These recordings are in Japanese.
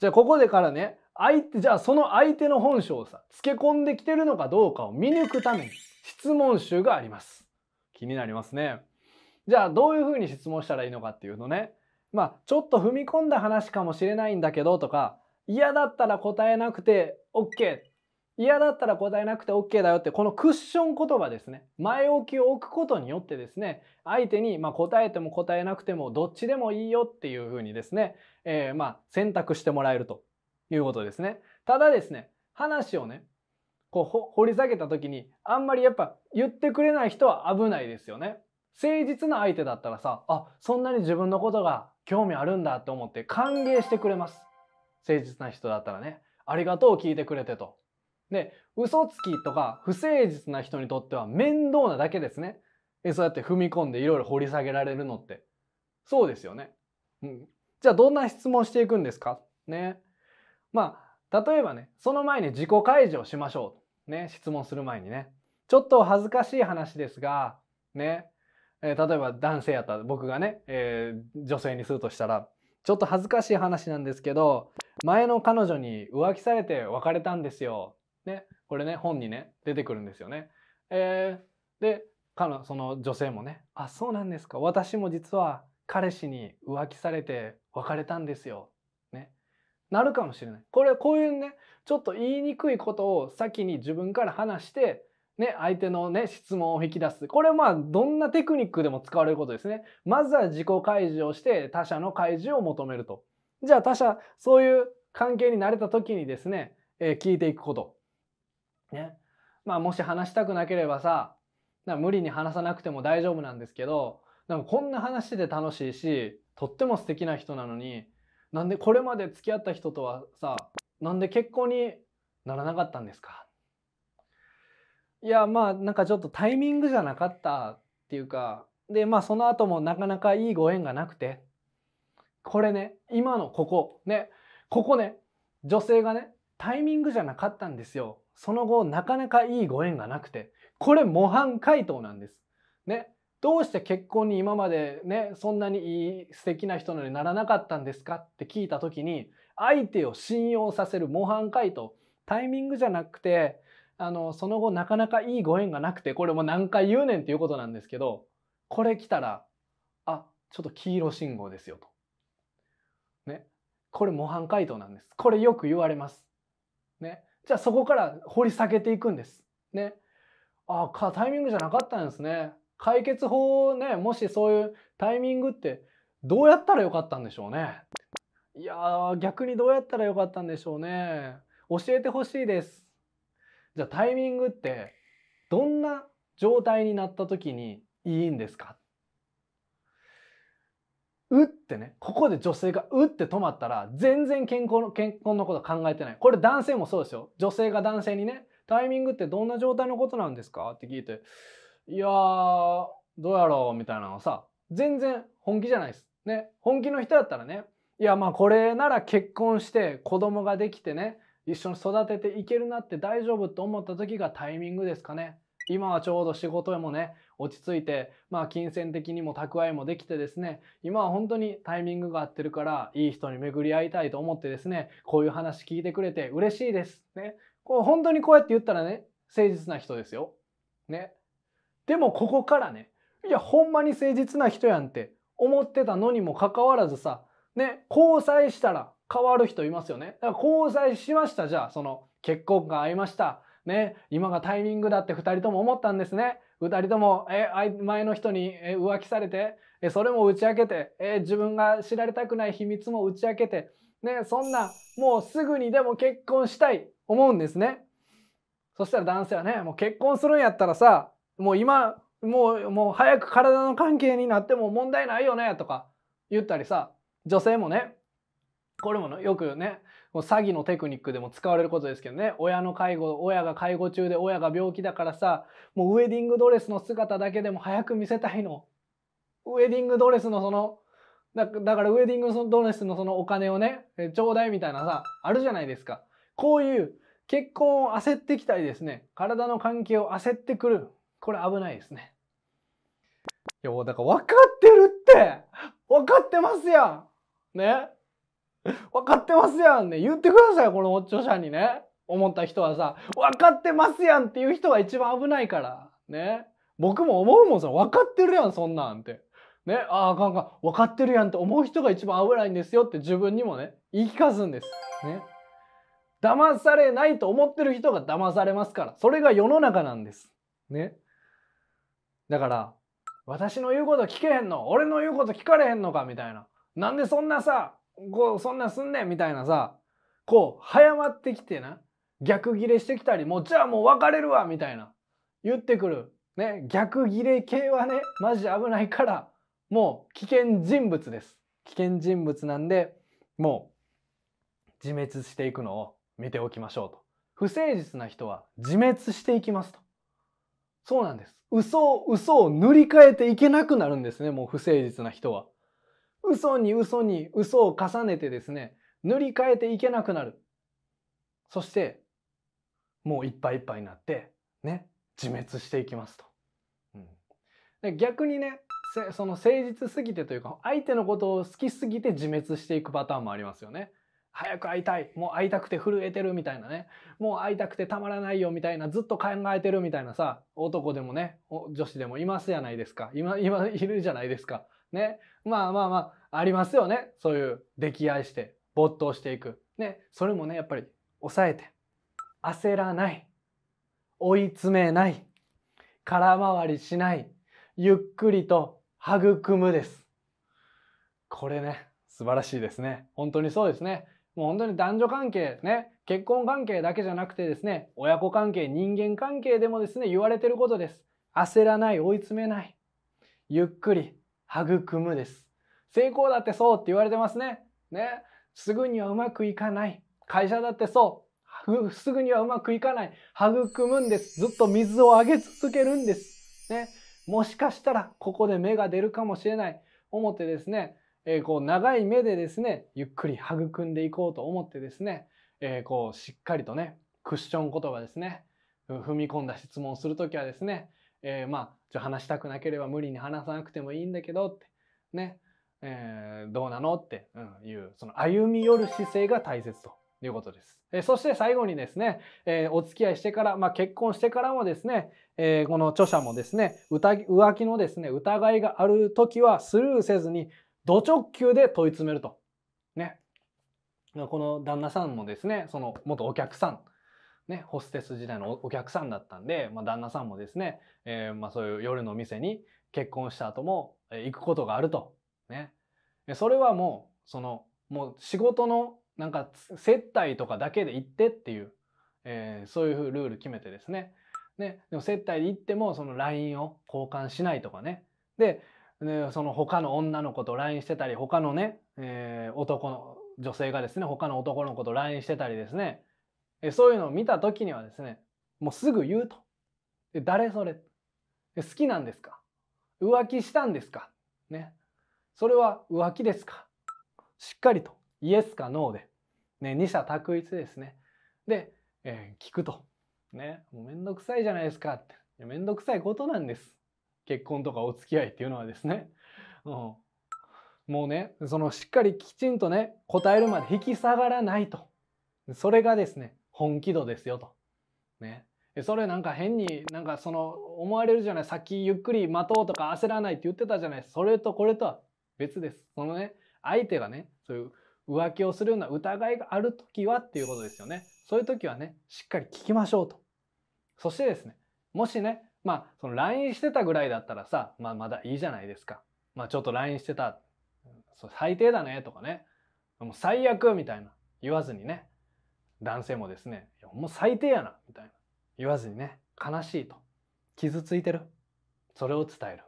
じゃあここでからね相手じゃあその相手の本性をさつけ込んできてるのかどうかを見抜くために質問集があります気になりますねじゃあどういうふうに質問したらいいのかっていうとねまあちょっと踏み込んだ話かもしれないんだけどとか嫌だったら答えなくて OK 嫌だったら答えなくて OK だよってこのクッション言葉ですね前置きを置くことによってですね相手にま答えても答えなくてもどっちでもいいよっていうふうにですね、えー、ま選択してもらえるということですねただですね話をねこう掘り下げた時にあんまりやっぱ言ってくれない人は危ないですよね誠実な相手だったらさあそんなに自分のことが興味あるんだって思って歓迎してくれます誠実な人だったらねありがとう聞いてくれてとで、嘘つきとか不誠実な人にとっては面倒なだけですね。えそうやって踏み込んでいろいろ掘り下げられるのって。そうですよね。うん。じゃあどんな質問していくんですかね。まあ、例えばね、その前に自己開示をしましょう。ね、質問する前にね。ちょっと恥ずかしい話ですが、ね、えー、例えば男性やったら僕がね、えー、女性にするとしたら、ちょっと恥ずかしい話なんですけど、前の彼女に浮気されて別れたんですよ。で、これね、本にね、出てくるんですよね。えー、で、彼その女性もね、あ、そうなんですか。私も実は彼氏に浮気されて別れたんですよ。ね。なるかもしれない。これ、こういうね、ちょっと言いにくいことを先に自分から話して、ね、相手のね、質問を引き出す。これはまあ、どんなテクニックでも使われることですね。まずは自己開示をして他者の開示を求めると。じゃあ他者、そういう関係になれた時にですね、えー、聞いていくこと。ね。まあもし話したくなければさ、無理に話さなくても大丈夫なんですけど、でもこんな話で楽しいし、とっても素敵な人なのに、なんでこれまで付き合った人とはさ、なんで結婚にならなかったんですかいや、まあなんかちょっとタイミングじゃなかったっていうか、で、まあその後もなかなかいいご縁がなくて、これね、今のここ、ね、ここね、女性がね、タイミングじゃなかったんですよ。その後なかなかいいご縁がなくてこれ模範回答なんです。ね、どうして結婚に今までねそんなにいい素敵な人のにならなかったんですかって聞いた時に相手を信用させる模範回答タイミングじゃなくてあのその後なかなかいいご縁がなくてこれも何回言うねんっていうことなんですけどこれ来たらあちょっと黄色信号ですよと。ね、これ模範回答なんです。これよく言われます。ね、じゃあそこから掘り下げていくんです。ね。ああ、タイミングじゃなかったんですね。解決法をね、もしそういうタイミングってどうやったらよかったんでしょうね。いやー、逆にどうやったらよかったんでしょうね。教えてほしいです。じゃあタイミングってどんな状態になった時にいいんですかうってね、ここで女性がうって止まったら、全然健康の、健康のこと考えてない。これ男性もそうですよ。女性が男性にね、タイミングってどんな状態のことなんですかって聞いて、いやー、どうやろうみたいなのさ、全然本気じゃないです。ね、本気の人だったらね、いやまあこれなら結婚して子供ができてね、一緒に育てていけるなって大丈夫と思った時がタイミングですかね。今はちょうど仕事でもね、落ち着いて、まあ、金銭的にも蓄えもできてですね、今は本当にタイミングが合ってるから、いい人に巡り合いたいと思ってですね、こういう話聞いてくれて嬉しいです。ね。こう本当にこうやって言ったらね、誠実な人ですよ。ね。でもここからね、いや、ほんまに誠実な人やんって思ってたのにもかかわらずさ、ね、交際したら変わる人いますよね。だから交際しました、じゃあ、その、結婚が合いました。ね、今がタイミングだって2人とも思ったんですね。2人とも、え、前の人に浮気されて、それも打ち明けて、え、自分が知られたくない秘密も打ち明けて、ね、そんな、もうすぐにでも結婚したい、思うんですね。そしたら男性はね、もう結婚するんやったらさ、もう今、もう、もう早く体の関係になっても問題ないよね、とか言ったりさ、女性もね、これもよくね、詐欺のテクニックでも使われることですけどね、親の介護、親が介護中で親が病気だからさ、もうウェディングドレスの姿だけでも早く見せたいの。ウェディングドレスのその、だからウェディングドレスのそのお金をね、ちょうだいみたいなさ、あるじゃないですか。こういう結婚を焦ってきたりですね、体の関係を焦ってくる。これ危ないですね。いや、だから分かってるって分かってますやんね 分かってますやんね。言ってください、このおっちょさんにね。思った人はさ、分かってますやんっていう人が一番危ないから。ね。僕も思うもんさ、分かってるやん、そんなんって。ね。ああ、かんか分かってるやんって思う人が一番危ないんですよって自分にもね、言い聞かすんです。ね。騙されないと思ってる人が騙されますから。それが世の中なんです。ね。だから、私の言うこと聞けへんの俺の言うこと聞かれへんのかみたいな。なんでそんなさ、こうそんなすんねんみたいなさこう早まってきてな逆ギレしてきたりもうじゃあもう別れるわみたいな言ってくる、ね、逆ギレ系はねマジ危ないからもう危険人物です危険人物なんでもう自滅していくのを見ておきましょうと不誠実な人は自滅していきますとそうなんです嘘を嘘を塗り替えていけなくなるんですねもう不誠実な人は。嘘に嘘に嘘を重ねてですね、塗り替えていけなくなる。そして、もういっぱいいっぱいになって、ね、自滅していきますと。うん、で逆にね、その誠実すぎてというか、相手のことを好きすぎて自滅していくパターンもありますよね。早く会いたい。もう会いたくて震えてるみたいなね。もう会いたくてたまらないよみたいな、ずっと考えてるみたいなさ、男でもね、女子でもいますじゃないですか。今、今いるじゃないですか。ね。まあまあまあ、ありますよね。そういう溺愛して、没頭していく。ね。それもね、やっぱり抑えて、焦らない、追い詰めない、空回りしない、ゆっくりと育むです。これね、素晴らしいですね。本当にそうですね。もう本当に男女関係ね、結婚関係だけじゃなくてですね、親子関係、人間関係でもですね、言われてることです。焦らない、追い詰めない。ゆっくり、育むです。成功だってそうって言われてますね。ね。すぐにはうまくいかない。会社だってそう。すぐにはうまくいかない。育むんです。ずっと水をあげ続けるんです。ね。もしかしたら、ここで芽が出るかもしれない。思ってですね、えー、こう、長い目でですね、ゆっくり育んでいこうと思ってですね、えー、こう、しっかりとね、クッション言葉ですね、踏み込んだ質問をするときはですね、えー、まあ、話したくなければ無理に話さなくてもいいんだけどってね、えー、どうなのっていうその歩み寄る姿勢が大切ということです。えそして最後にですね、えー、お付き合いしてから、まあ、結婚してからもですね、えー、この著者もですね浮気のですね疑いがある時はスルーせずに土直球で問い詰めると。ね。この旦那さんもですねその元お客さんね、ホステス時代のお客さんだったんで、まあ、旦那さんもですね、えー、まあ、そういう夜の店に結婚した後も行くことがあると。ね。それはもう、その、もう仕事のなんか接待とかだけで行ってっていう、えー、そういうルール決めてですね。ね。でも接待で行ってもその LINE を交換しないとかね。で、でその他の女の子と LINE してたり、他のね、えー、男の、女性がですね、他の男の子と LINE してたりですね。そういうのを見た時にはですね、もうすぐ言うと。誰それ好きなんですか浮気したんですかね。それは浮気ですかしっかりとイエスかノーで、ね、二者択一ですね。で、えー、聞くと。ね、もうめんどくさいじゃないですかって。いやめんどくさいことなんです。結婚とかお付き合いっていうのはですね。うん、もうね、そのしっかりきちんとね、答えるまで引き下がらないと。それがですね、本気度ですよと。ね。それなんか変になんかその思われるじゃない。先ゆっくり待とうとか焦らないって言ってたじゃない。それとこれとは別です。そのね、相手がね、そういう浮気をするような疑いがある時はっていうことですよね。そういう時はね、しっかり聞きましょうと。そしてですね、もしね、まあ、その LINE してたぐらいだったらさ、まあ、まだいいじゃないですか。まあ、ちょっと LINE してた。最低だね、とかね。もう最悪みたいな。言わずにね。男性もですね、もう最低やな、みたいな。言わずにね、悲しいと。傷ついてる。それを伝える。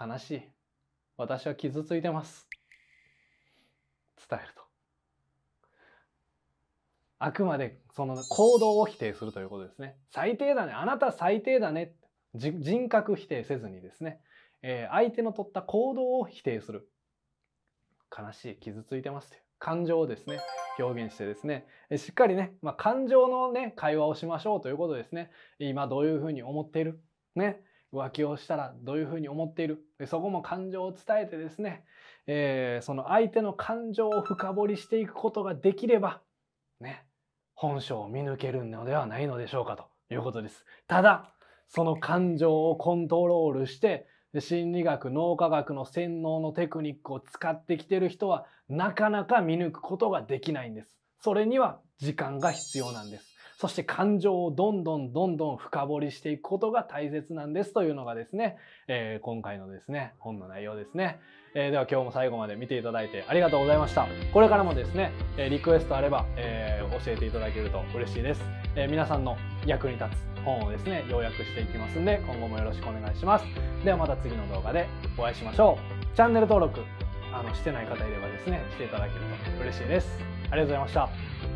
悲しい。私は傷ついてます。伝えると。あくまでその行動を否定するということですね。最低だね。あなた最低だね。人格否定せずにですね、えー、相手の取った行動を否定する。悲しい。傷ついてますという。感情をですね表現してですねしっかりね、まあ、感情のね会話をしましょうということですね今どういうふうに思っているね浮気をしたらどういうふうに思っているそこも感情を伝えてですね、えー、その相手の感情を深掘りしていくことができればね本性を見抜けるのではないのでしょうかということですただその感情をコントロールしてで心理学脳科学の洗脳のテクニックを使ってきてる人はなかなか見抜くことができないんです。それには時間が必要なんです。そして感情をどんどんどんどん深掘りしていくことが大切なんですというのがですね、えー、今回のですね、本の内容ですね。えー、では今日も最後まで見ていただいてありがとうございました。これからもですね、えリクエストあれば、えー、教えていただけると嬉しいです。え皆さんの役に立つ本をですね、要約していきますんで、今後もよろしくお願いします。ではまた次の動画でお会いしましょう。チャンネル登録、あのしてない方いればですね、していただけると嬉しいです。ありがとうございました。